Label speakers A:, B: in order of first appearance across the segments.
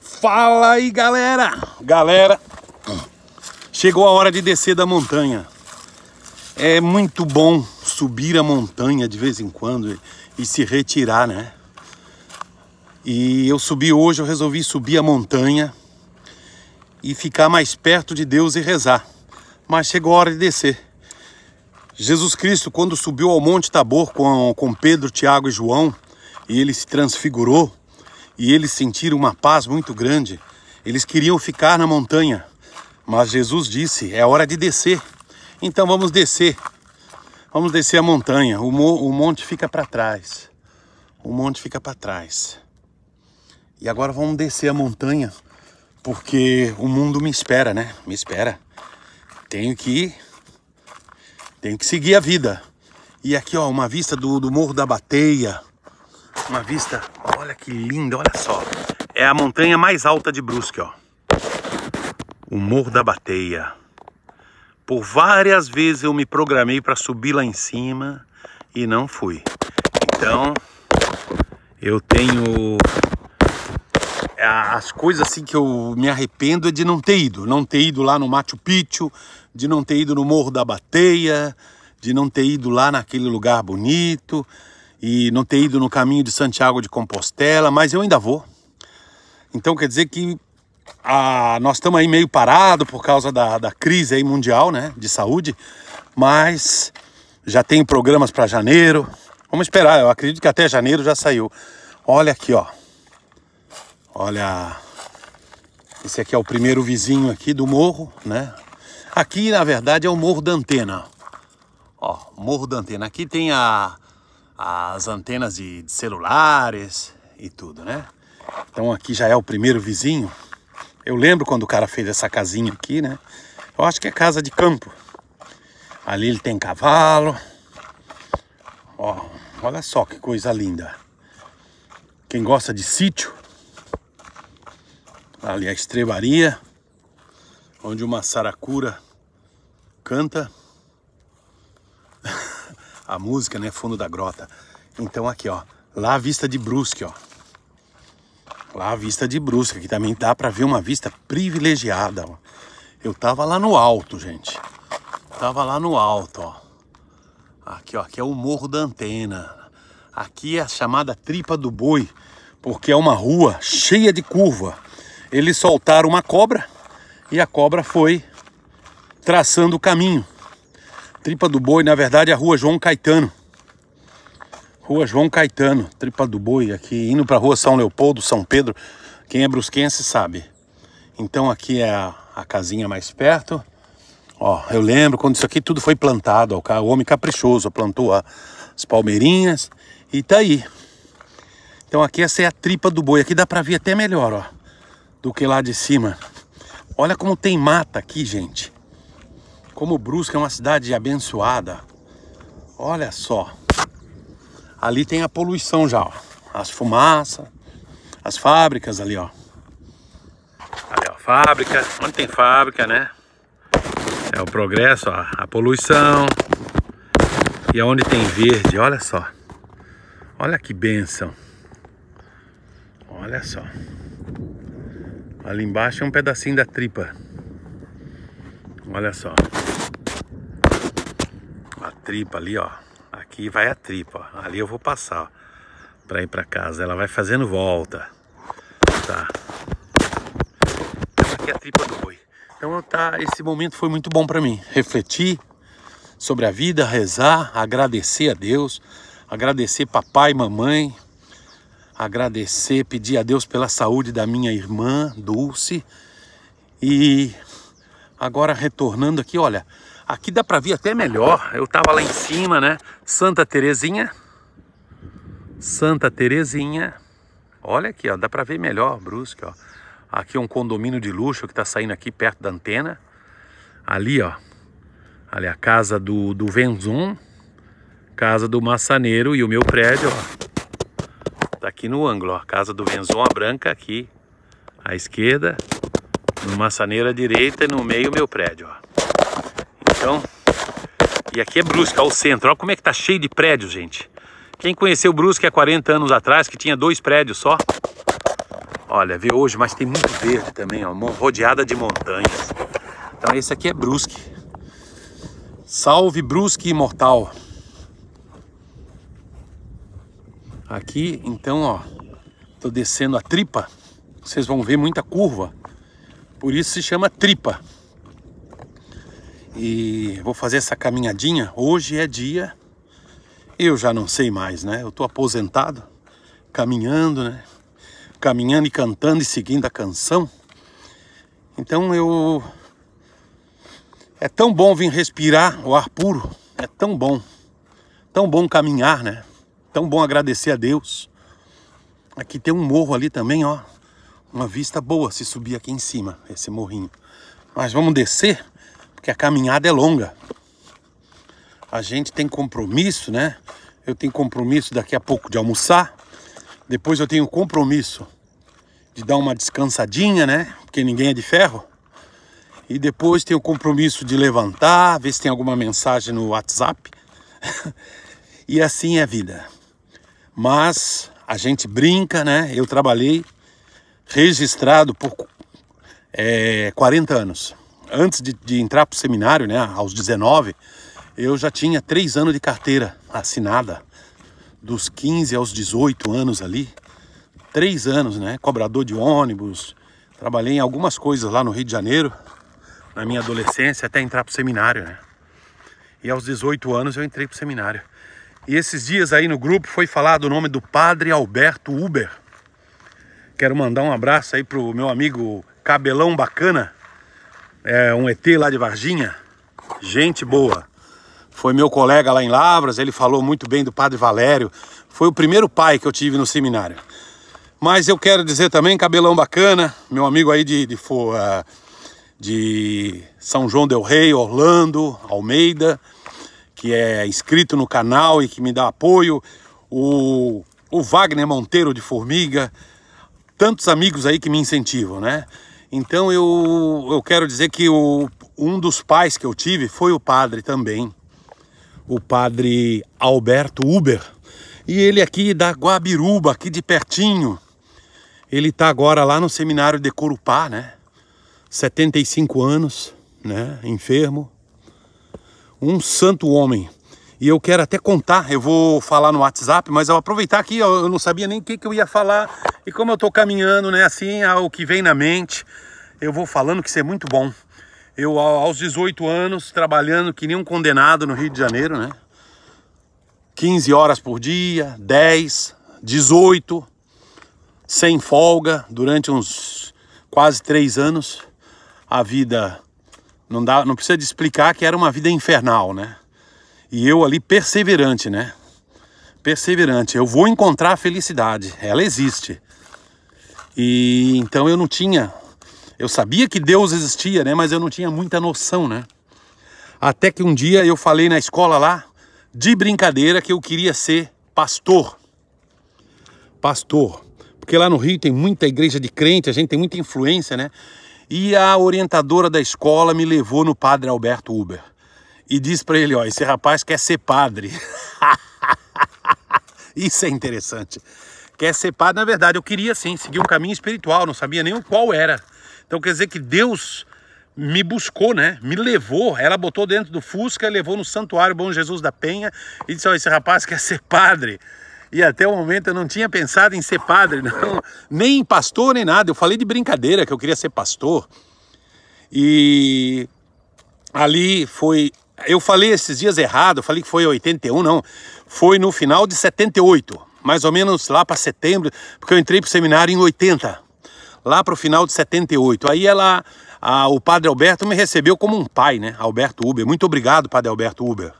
A: Fala aí, galera! Galera, chegou a hora de descer da montanha. É muito bom subir a montanha de vez em quando e, e se retirar, né? E eu subi hoje, eu resolvi subir a montanha e ficar mais perto de Deus e rezar. Mas chegou a hora de descer. Jesus Cristo, quando subiu ao Monte Tabor com, com Pedro, Tiago e João, e ele se transfigurou, e eles sentiram uma paz muito grande. Eles queriam ficar na montanha, mas Jesus disse: é hora de descer. Então vamos descer. Vamos descer a montanha. O, mo o monte fica para trás. O monte fica para trás. E agora vamos descer a montanha, porque o mundo me espera, né? Me espera. Tenho que ir. Tenho que seguir a vida. E aqui, ó, uma vista do, do Morro da Bateia uma vista. Olha que linda, olha só. É a montanha mais alta de Brusque, ó. O Morro da Bateia. Por várias vezes eu me programei para subir lá em cima e não fui. Então, eu tenho as coisas assim que eu me arrependo é de não ter ido, não ter ido lá no Machu Picchu, de não ter ido no Morro da Bateia, de não ter ido lá naquele lugar bonito, e não ter ido no caminho de Santiago de Compostela, mas eu ainda vou. Então quer dizer que a, ah, nós estamos aí meio parado por causa da, da crise aí mundial, né, de saúde, mas já tem programas para janeiro. Vamos esperar, eu acredito que até janeiro já saiu. Olha aqui, ó. Olha, esse aqui é o primeiro vizinho aqui do morro, né? Aqui, na verdade, é o Morro da Antena. Ó, Morro da Antena. Aqui tem a as antenas de, de celulares e tudo, né? Então aqui já é o primeiro vizinho. Eu lembro quando o cara fez essa casinha aqui, né? Eu acho que é casa de campo. Ali ele tem cavalo. Ó, olha só que coisa linda. Quem gosta de sítio, ali é a estrebaria, onde uma saracura canta a música, né? Fundo da Grota. Então aqui, ó, lá a vista de Brusque, ó. Lá a vista de Brusque, que também dá para ver uma vista privilegiada, ó. Eu tava lá no alto, gente. Tava lá no alto, ó. Aqui, ó, aqui é o Morro da Antena. Aqui é a chamada Tripa do Boi, porque é uma rua cheia de curva. Eles soltaram uma cobra e a cobra foi traçando o caminho. Tripa do Boi, na verdade, é a Rua João Caetano. Rua João Caetano, Tripa do Boi, aqui indo para a Rua São Leopoldo, São Pedro. Quem é brusquense sabe. Então aqui é a, a casinha mais perto. Ó, eu lembro quando isso aqui tudo foi plantado, ó, o homem caprichoso plantou ó, as palmeirinhas e tá aí. Então aqui essa é a tripa do boi, aqui dá para ver até melhor, ó, do que lá de cima. Olha como tem mata aqui, gente como Brusque é uma cidade abençoada. Olha só. Ali tem a poluição já, ó. As fumaças, as fábricas ali, ó. Ali, ó, fábrica. Onde tem fábrica, né? É o progresso, ó. A poluição. E onde tem verde, olha só. Olha que benção. Olha só. Ali embaixo é um pedacinho da tripa. Olha só tripa ali, ó. Aqui vai a tripa, ó. Ali eu vou passar, ó. Pra ir pra casa. Ela vai fazendo volta. Tá. Então aqui é a tripa do boi. Então tá, esse momento foi muito bom para mim. Refletir sobre a vida, rezar, agradecer a Deus, agradecer papai e mamãe, agradecer, pedir a Deus pela saúde da minha irmã Dulce. E agora retornando aqui, olha, Aqui dá para ver até melhor. Eu tava lá em cima, né? Santa Terezinha. Santa Terezinha. Olha aqui, ó, dá para ver melhor Brusque, ó. Aqui é um condomínio de luxo que tá saindo aqui perto da antena. Ali, ó. Ali é a casa do, do Venzum, casa do maçaneiro e o meu prédio, ó. Tá aqui no ângulo, ó. Casa do Venzum, a branca aqui à esquerda, no maçaneiro à direita e no meio o meu prédio, ó. Então, e aqui é Brusque, ao centro. Olha como é que tá cheio de prédios, gente. Quem conheceu Brusque há 40 anos atrás, que tinha dois prédios só. Olha, vê hoje, mas tem muito verde também, ó, rodeada de montanhas. Então esse aqui é Brusque. Salve Brusque Imortal. Aqui, então, ó, tô descendo a tripa. Vocês vão ver muita curva. Por isso se chama tripa e vou fazer essa caminhadinha. Hoje é dia, eu já não sei mais, né? Eu tô aposentado, caminhando, né? Caminhando e cantando e seguindo a canção. Então eu. É tão bom vir respirar o ar puro, é tão bom, tão bom caminhar, né? Tão bom agradecer a Deus. Aqui tem um morro ali também, ó. Uma vista boa se subir aqui em cima, esse morrinho. Mas vamos descer porque a caminhada é longa. A gente tem compromisso, né? Eu tenho compromisso daqui a pouco de almoçar, depois eu tenho compromisso de dar uma descansadinha, né? Porque ninguém é de ferro. E depois tenho compromisso de levantar, ver se tem alguma mensagem no WhatsApp. e assim é a vida. Mas a gente brinca, né? Eu trabalhei registrado por é, 40 anos antes de, de entrar para o seminário, né, aos 19, eu já tinha três anos de carteira assinada, dos 15 aos 18 anos ali. Três anos, né? Cobrador de ônibus, trabalhei em algumas coisas lá no Rio de Janeiro, na minha adolescência, até entrar para o seminário, né? E aos 18 anos eu entrei para o seminário. E esses dias aí no grupo foi falado o nome do padre Alberto Uber. Quero mandar um abraço aí pro meu amigo Cabelão Bacana, é, um ET lá de Varginha, gente boa. Foi meu colega lá em Lavras, ele falou muito bem do Padre Valério. Foi o primeiro pai que eu tive no seminário. Mas eu quero dizer também, cabelão bacana, meu amigo aí de, de, ah, de São João Del Rei, Orlando, Almeida, que é inscrito no canal e que me dá apoio. O, o Wagner Monteiro de Formiga, tantos amigos aí que me incentivam, né? Então eu, eu quero dizer que o, um dos pais que eu tive foi o padre também, o padre Alberto Uber. E ele aqui da Guabiruba, aqui de pertinho. Ele está agora lá no seminário de Corupá, né? 75 anos, né? Enfermo. Um santo homem. E eu quero até contar, eu vou falar no WhatsApp, mas eu aproveitar aqui, eu não sabia nem o que, que eu ia falar. E como eu tô caminhando, né, assim, o que vem na mente, eu vou falando que isso é muito bom. Eu, aos 18 anos, trabalhando que nem um condenado no Rio de Janeiro, né? 15 horas por dia, 10, 18, sem folga, durante uns quase 3 anos. A vida, não, dá, não precisa de explicar que era uma vida infernal, né? E eu ali perseverante, né? Perseverante. Eu vou encontrar a felicidade. Ela existe. E então eu não tinha. Eu sabia que Deus existia, né? Mas eu não tinha muita noção, né? Até que um dia eu falei na escola lá, de brincadeira, que eu queria ser pastor. Pastor. Porque lá no Rio tem muita igreja de crente, a gente tem muita influência, né? E a orientadora da escola me levou no Padre Alberto Uber e diz para ele, ó, esse rapaz quer ser padre. Isso é interessante. Quer ser padre, na verdade, eu queria sim seguir um caminho espiritual, não sabia nem qual era. Então quer dizer que Deus me buscou, né? Me levou. Ela botou dentro do Fusca, levou no Santuário Bom Jesus da Penha e disse: Ó, esse rapaz quer ser padre. E até o momento eu não tinha pensado em ser padre, não. nem pastor, nem nada. Eu falei de brincadeira que eu queria ser pastor. E ali foi eu falei esses dias errado, falei que foi 81, não. Foi no final de 78, mais ou menos lá para setembro, porque eu entrei para o seminário em 80, lá para o final de 78. Aí ela, a, o padre Alberto me recebeu como um pai, né? Alberto Uber. Muito obrigado, padre Alberto Uber.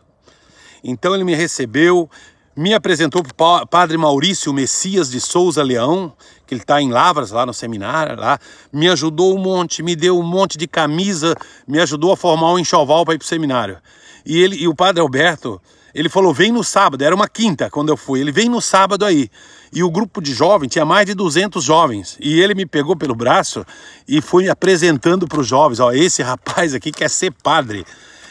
A: Então ele me recebeu, me apresentou para o padre Maurício Messias de Souza Leão, que ele está em Lavras, lá no seminário, lá, me ajudou um monte, me deu um monte de camisa, me ajudou a formar um enxoval para ir para o seminário. E, ele, e o padre Alberto, ele falou, vem no sábado, era uma quinta quando eu fui, ele vem no sábado aí. E o grupo de jovens, tinha mais de 200 jovens, e ele me pegou pelo braço e foi apresentando para os jovens, ó, esse rapaz aqui quer ser padre.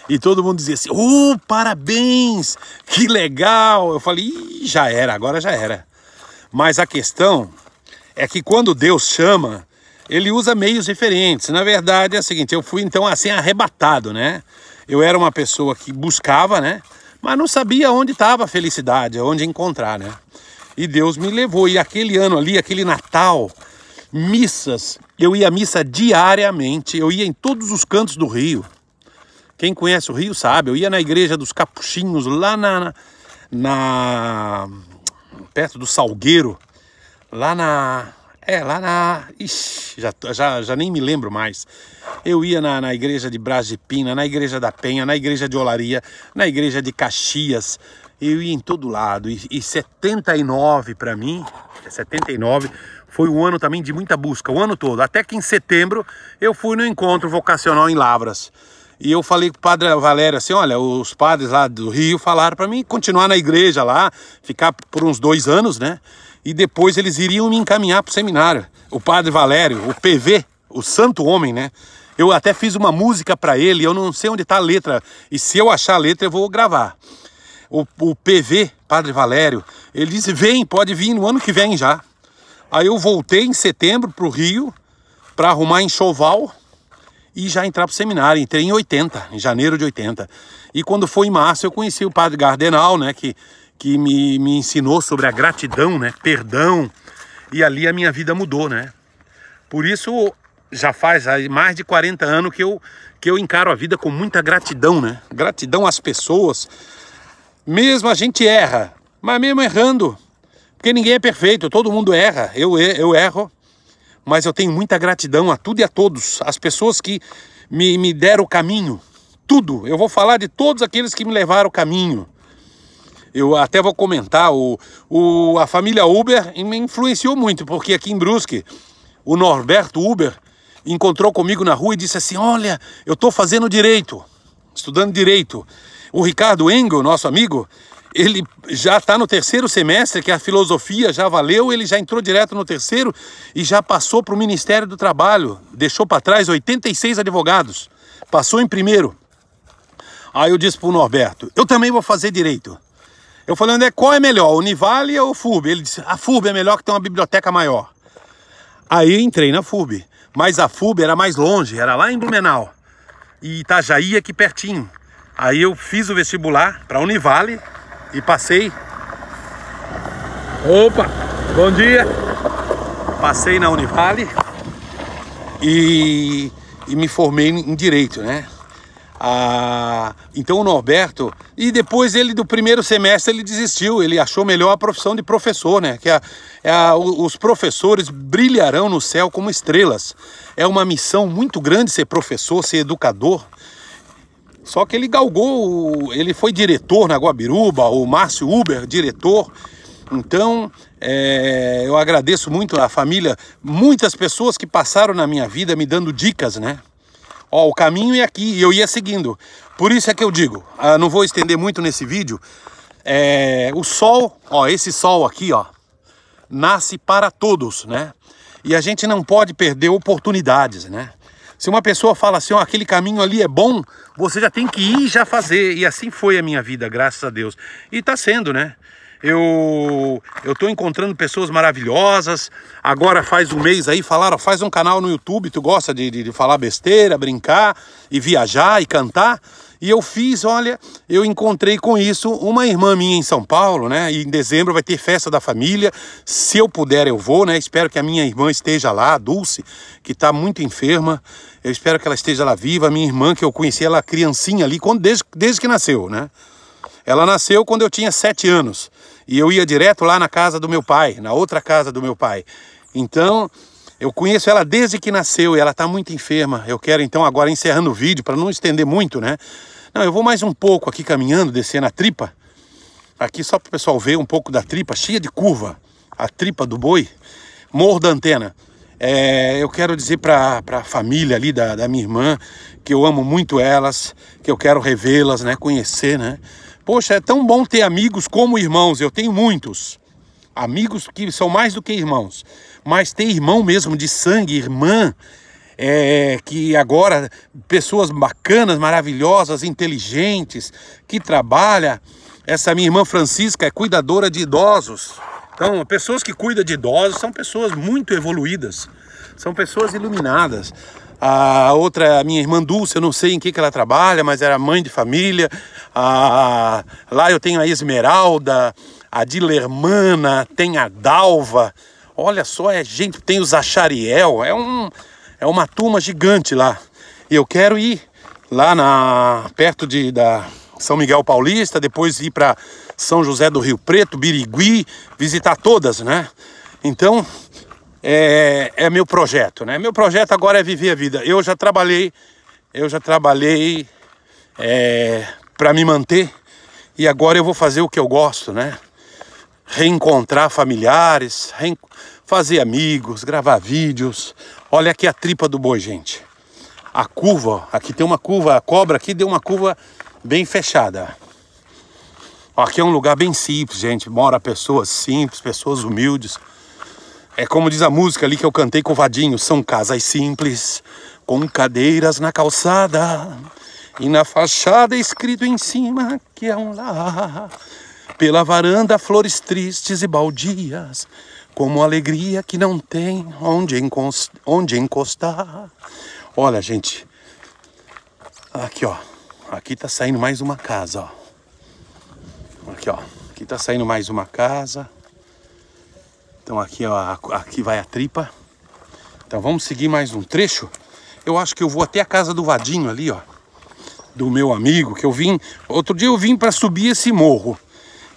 A: E todo mundo dizia assim, oh, parabéns, que legal. Eu falei, já era, agora já era. Mas a questão é que quando Deus chama, ele usa meios diferentes. Na verdade, é o seguinte, eu fui então assim arrebatado, né? Eu era uma pessoa que buscava, né? Mas não sabia onde estava a felicidade, onde encontrar, né? E Deus me levou. E aquele ano ali, aquele Natal, missas, eu ia à missa diariamente, eu ia em todos os cantos do Rio. Quem conhece o Rio sabe, eu ia na igreja dos Capuchinhos, lá na, na perto do Salgueiro, lá na. É, lá na. Ixi, já, já, já nem me lembro mais. Eu ia na, na igreja de Bras de Pina, na igreja da Penha, na igreja de Olaria, na igreja de Caxias. Eu ia em todo lado. E, e 79 para mim, 79 é foi um ano também de muita busca, o ano todo. Até que em setembro eu fui no encontro vocacional em Lavras. E eu falei com o padre Valério assim: olha, os padres lá do Rio falaram para mim continuar na igreja lá, ficar por uns dois anos, né? e depois eles iriam me encaminhar para o seminário. O padre Valério, o PV, o santo homem, né? Eu até fiz uma música para ele, eu não sei onde está a letra, e se eu achar a letra eu vou gravar. O, o PV, Padre Valério, ele disse: vem, pode vir no ano que vem já. Aí eu voltei em setembro para o Rio para arrumar enxoval e já entrar para o seminário. Entrei em 80, em janeiro de 80. E quando foi em março eu conheci o Padre Gardenal, né? Que que me, me ensinou sobre a gratidão, né? Perdão. E ali a minha vida mudou, né? Por isso já faz mais de 40 anos que eu que eu encaro a vida com muita gratidão, né? Gratidão às pessoas. Mesmo a gente erra, mas mesmo errando, porque ninguém é perfeito, todo mundo erra. Eu eu erro, mas eu tenho muita gratidão a tudo e a todos, as pessoas que me, me deram o caminho, tudo. Eu vou falar de todos aqueles que me levaram o caminho eu até vou comentar, o, o, a família Uber me influenciou muito, porque aqui em Brusque, o Norberto Uber encontrou comigo na rua e disse assim, olha, eu estou fazendo direito, estudando direito. O Ricardo Engel, nosso amigo, ele já está no terceiro semestre, que a filosofia já valeu, ele já entrou direto no terceiro e já passou para o Ministério do Trabalho, deixou para trás 86 advogados, passou em primeiro. Aí eu disse para o Norberto, eu também vou fazer direito. Eu falei, André, qual é melhor, Univale ou FURB? Ele disse, a FURB é melhor que tem uma biblioteca maior. Aí entrei na FURB, mas a FURB era mais longe, era lá em Blumenau. E Itajaí aqui pertinho. Aí eu fiz o vestibular para Univale e passei. Opa, bom dia. Passei na Univale e, e me formei em direito, né? Ah, então o Norberto e depois ele do primeiro semestre ele desistiu, ele achou melhor a profissão de professor, né? Que é, é a, a, os professores brilharão no céu como estrelas. É uma missão muito grande ser professor, ser educador. Só que ele galgou, ele foi diretor na Guabiruba, o Márcio Uber, diretor. Então, é, eu agradeço muito a família, muitas pessoas que passaram na minha vida me dando dicas, né? Ó, o caminho é aqui e eu ia seguindo. Por isso é que eu digo, ah, não vou estender muito nesse vídeo. É, o sol, ó, esse sol aqui, ó, nasce para todos, né? E a gente não pode perder oportunidades, né? Se uma pessoa fala assim, ó, aquele caminho ali é bom, você já tem que ir já fazer. E assim foi a minha vida, graças a Deus. E tá sendo, né? Eu eu tô encontrando pessoas maravilhosas. Agora faz um mês aí falaram, faz um canal no YouTube, tu gosta de, de, de falar besteira, brincar e viajar e cantar. E eu fiz, olha, eu encontrei com isso uma irmã minha em São Paulo, né? E em dezembro vai ter festa da família. Se eu puder, eu vou, né? Espero que a minha irmã esteja lá, a Dulce, que está muito enferma. Eu espero que ela esteja lá viva. A minha irmã, que eu conheci ela é criancinha ali, quando, desde, desde que nasceu, né? Ela nasceu quando eu tinha sete anos. E eu ia direto lá na casa do meu pai, na outra casa do meu pai. Então, eu conheço ela desde que nasceu e ela está muito enferma. Eu quero então agora encerrando o vídeo para não estender muito, né? Não, eu vou mais um pouco aqui caminhando, descendo a tripa. Aqui só para o pessoal ver um pouco da tripa, cheia de curva. A tripa do boi, morro da antena. É, eu quero dizer para a família ali da, da minha irmã que eu amo muito elas, que eu quero revê-las, né? Conhecer, né? Poxa, é tão bom ter amigos como irmãos. Eu tenho muitos. Amigos que são mais do que irmãos. Mas ter irmão mesmo de sangue, irmã, é, que agora pessoas bacanas, maravilhosas, inteligentes, que trabalha. Essa minha irmã Francisca é cuidadora de idosos. Então, pessoas que cuidam de idosos são pessoas muito evoluídas, são pessoas iluminadas. A outra, é a minha irmã Dulce, eu não sei em que, que ela trabalha, mas era mãe de família. A, lá eu tenho a Esmeralda, a Dilermana, tem a Dalva. Olha só, é gente, tem o Zachariel, é, um, é uma turma gigante lá. E eu quero ir lá na perto de da São Miguel Paulista, depois ir para São José do Rio Preto, Birigui, visitar todas, né? Então, é, é, é meu projeto, né? Meu projeto agora é viver a vida. Eu já trabalhei, eu já trabalhei é, para me manter e agora eu vou fazer o que eu gosto, né? Reencontrar familiares, reen... fazer amigos, gravar vídeos. Olha aqui a tripa do boi, gente. A curva, aqui tem uma curva, a cobra aqui deu uma curva bem fechada. Aqui é um lugar bem simples, gente. Mora pessoas simples, pessoas humildes. É como diz a música ali que eu cantei com o Vadinho: são casas simples, com cadeiras na calçada e na fachada escrito em cima que é um lar. Pela varanda, flores tristes e baldias, como alegria que não tem onde encostar. Olha, gente, aqui ó, aqui tá saindo mais uma casa, ó. Aqui ó, aqui tá saindo mais uma casa. Então aqui, ó, aqui vai a tripa. Então vamos seguir mais um trecho. Eu acho que eu vou até a casa do Vadinho ali, ó. Do meu amigo, que eu vim... Outro dia eu vim para subir esse morro.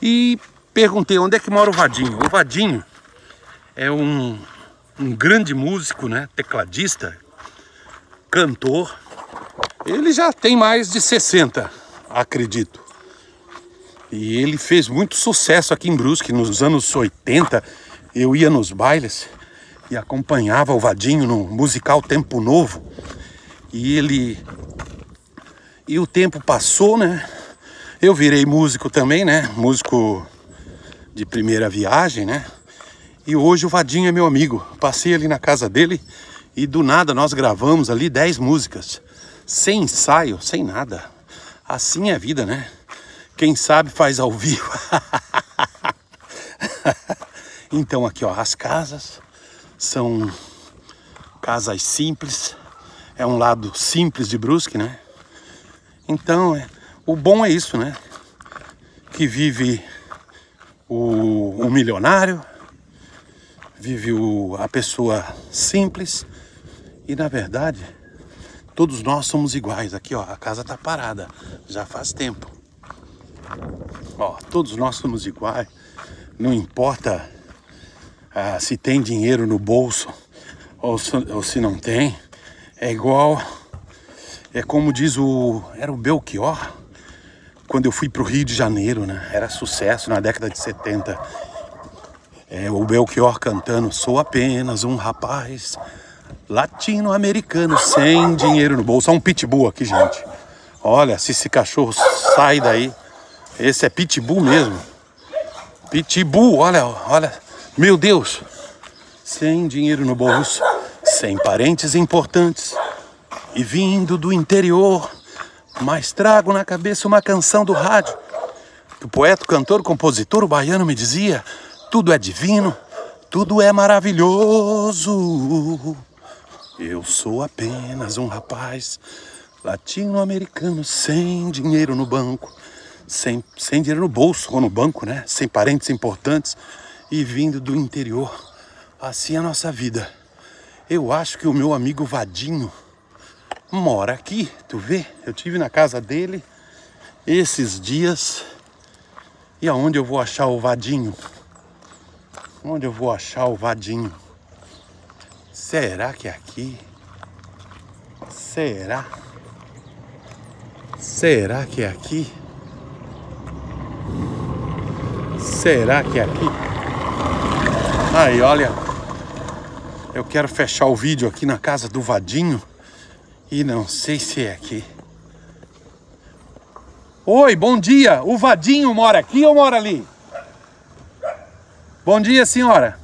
A: E perguntei onde é que mora o Vadinho. O Vadinho é um, um grande músico, né? Tecladista, cantor. Ele já tem mais de 60, acredito. E ele fez muito sucesso aqui em Brusque nos anos 80 eu ia nos bailes e acompanhava o Vadinho no musical Tempo Novo. E ele. E o tempo passou, né? Eu virei músico também, né? Músico de primeira viagem, né? E hoje o Vadinho é meu amigo. Passei ali na casa dele e do nada nós gravamos ali 10 músicas. Sem ensaio, sem nada. Assim é a vida, né? Quem sabe faz ao vivo. Então aqui ó, as casas são casas simples, é um lado simples de Brusque, né? Então é, o bom é isso, né? Que vive o, o milionário, vive o, a pessoa simples e na verdade todos nós somos iguais. Aqui ó, a casa tá parada já faz tempo. Ó, todos nós somos iguais. Não importa ah, se tem dinheiro no bolso ou se, ou se não tem. É igual, é como diz o, era o Belchior, quando eu fui para o Rio de Janeiro, né? Era sucesso na década de 70. É, o Belchior cantando, sou apenas um rapaz latino-americano sem dinheiro no bolso. É um pitbull aqui, gente. Olha, se esse cachorro sai daí, esse é pitbull mesmo. Pitbull, olha, olha. Meu Deus, sem dinheiro no bolso, sem parentes importantes e vindo do interior, mas trago na cabeça uma canção do rádio que o poeta, cantor, compositor o baiano me dizia: tudo é divino, tudo é maravilhoso. Eu sou apenas um rapaz latino-americano sem dinheiro no banco, sem, sem dinheiro no bolso ou no banco, né? Sem parentes importantes e vindo do interior. Assim é a nossa vida. Eu acho que o meu amigo Vadinho mora aqui, tu vê? Eu tive na casa dele esses dias. E aonde eu vou achar o Vadinho? Onde eu vou achar o Vadinho? Será que é aqui? Será? Será que é aqui? Será que é aqui? Aí, olha, eu quero fechar o vídeo aqui na casa do Vadinho e não sei se é aqui. Oi, bom dia. O Vadinho mora aqui ou mora ali? Bom dia, senhora.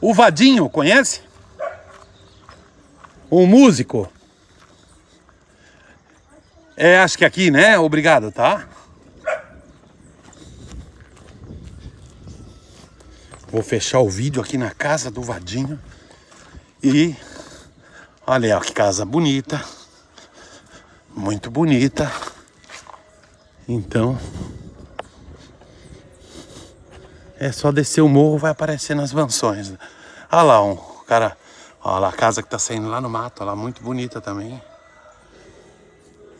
A: O Vadinho, conhece? Um músico. É, acho que é aqui, né? Obrigado, tá? Vou fechar o vídeo aqui na casa do Vadinho. E olha que casa bonita. Muito bonita. Então é só descer o morro vai aparecer nas mansões. Olha lá um cara, olha lá a casa que tá saindo lá no mato, olha lá muito bonita também.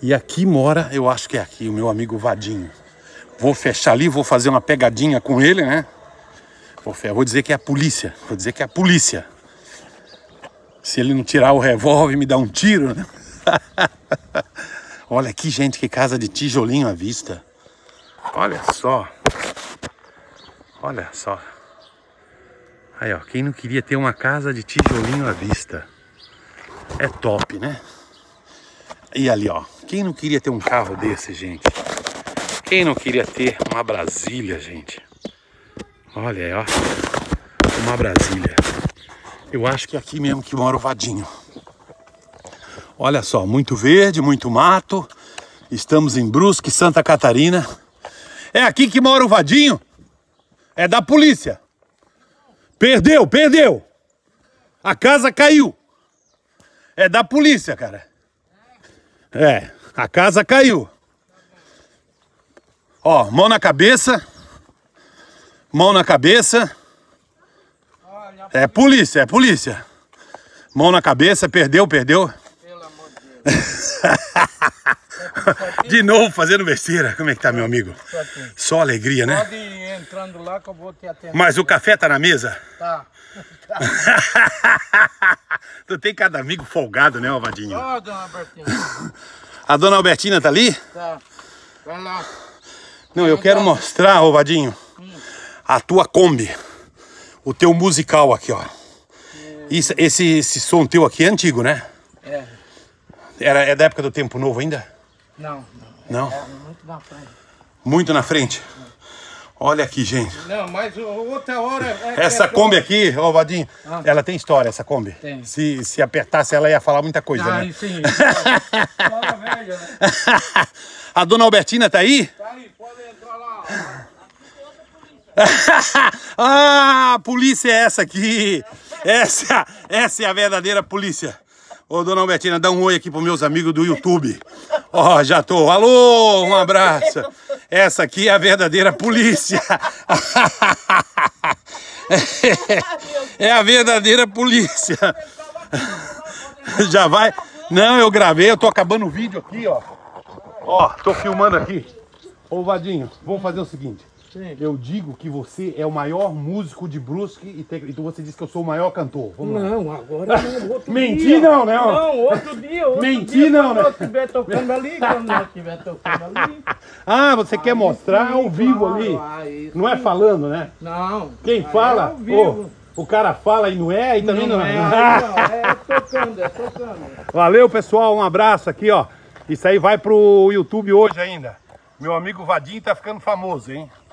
A: E aqui mora, eu acho que é aqui, o meu amigo Vadinho. Vou fechar ali, vou fazer uma pegadinha com ele, né? por fé. Vou dizer que é a polícia. Vou dizer que é a polícia. Se ele não tirar o revólver e me dar um tiro, né? Olha aqui, gente, que casa de tijolinho à vista. Olha só. Olha só. Aí, ó, quem não queria ter uma casa de tijolinho à vista? É top, né? E ali, ó, quem não queria ter um carro desse, gente? Quem não queria ter uma Brasília, gente? Olha aí, ó. Uma Brasília. Eu acho que é aqui mesmo que mora o Vadinho. Olha só, muito verde, muito mato. Estamos em Brusque, Santa Catarina. É aqui que mora o Vadinho? É da polícia. Perdeu, perdeu. A casa caiu. É da polícia, cara. É, a casa caiu. Ó, mão na cabeça. Mão na cabeça. É polícia, é polícia. Mão na cabeça, perdeu, perdeu. Pelo amor de Deus. de novo fazendo besteira. Como é que tá, meu amigo? Só alegria, né? Pode ir entrando lá que eu vou te atender. Mas o café tá na mesa? Tá. tu tem cada amigo folgado, né, Alvadinho? Ó, oh, dona Albertina. A dona Albertina tá ali? Tá. Vai lá. Não, eu quero então, mostrar, Ovadinho a tua Kombi, o teu musical aqui, ó. Isso, esse, esse som teu aqui é antigo, né? É. Era, é da época do Tempo Novo ainda? Não, não. Não? É muito na frente. Muito na frente? Olha aqui, gente. Não, mas outra hora. É essa é Kombi aqui, ô Vadinho, ah. ela tem história, essa Kombi. Tem. Se, se apertasse, ela ia falar muita coisa, ah, né? Sim, velha, né? A dona Albertina tá aí? Tá. ah, a polícia é essa aqui. Essa, essa é a verdadeira polícia. Ô, dona Albertina, dá um oi aqui pros meus amigos do YouTube. Ó, oh, já tô. Alô, um abraço. Essa aqui é a verdadeira polícia. é a verdadeira polícia. Já vai. Não, eu gravei, eu tô acabando o vídeo aqui, ó. Ó, tô filmando aqui. Ô, Vadinho, vamos fazer o seguinte. Eu digo que você é o maior músico de Brusque e, te... então você diz que eu sou o maior cantor. Vamos não, lá. agora não, é outro Menti dia. não, né? Não, outro dia. Outro Menti dia, não, quando né? Quando eu estiver tocando ali, quando eu estiver tocando ali. Ah, você quer mostrar sim, ao vivo claro, ali. não é falando, né? Não. Quem fala, é ao vivo. Oh, o cara fala e não é, e também não, não. é. é não, é tocando, é tocando. Valeu, pessoal. Um abraço aqui, ó. Isso aí vai pro YouTube hoje ainda. Meu amigo Vadim tá ficando famoso, hein?